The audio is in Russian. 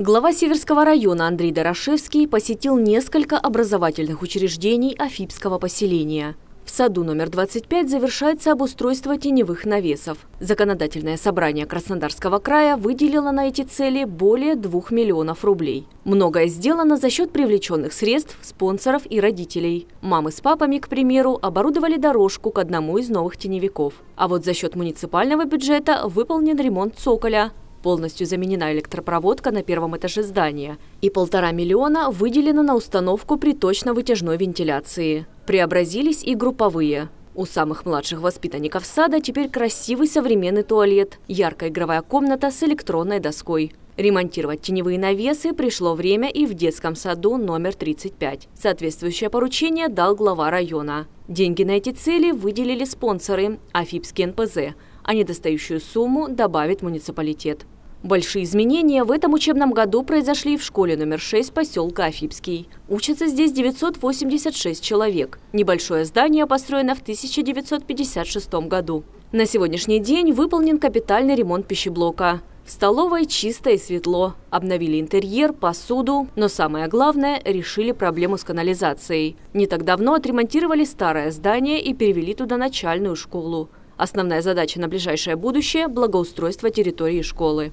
Глава Северского района Андрей Дорошевский посетил несколько образовательных учреждений Афипского поселения. В саду номер 25 завершается обустройство теневых навесов. Законодательное собрание Краснодарского края выделило на эти цели более 2 миллионов рублей. Многое сделано за счет привлеченных средств, спонсоров и родителей. Мамы с папами, к примеру, оборудовали дорожку к одному из новых теневиков. А вот за счет муниципального бюджета выполнен ремонт цоколя, Полностью заменена электропроводка на первом этаже здания. И полтора миллиона выделено на установку приточно-вытяжной вентиляции. Преобразились и групповые. У самых младших воспитанников сада теперь красивый современный туалет, яркая игровая комната с электронной доской. Ремонтировать теневые навесы пришло время и в детском саду номер 35. Соответствующее поручение дал глава района. Деньги на эти цели выделили спонсоры Афипский НПЗ, а недостающую сумму добавит муниципалитет. Большие изменения в этом учебном году произошли в школе номер 6 поселка Афипский. Учатся здесь 986 человек. Небольшое здание построено в 1956 году. На сегодняшний день выполнен капитальный ремонт пищеблока. В столовой чисто и светло. Обновили интерьер, посуду, но самое главное – решили проблему с канализацией. Не так давно отремонтировали старое здание и перевели туда начальную школу. Основная задача на ближайшее будущее – благоустройство территории школы.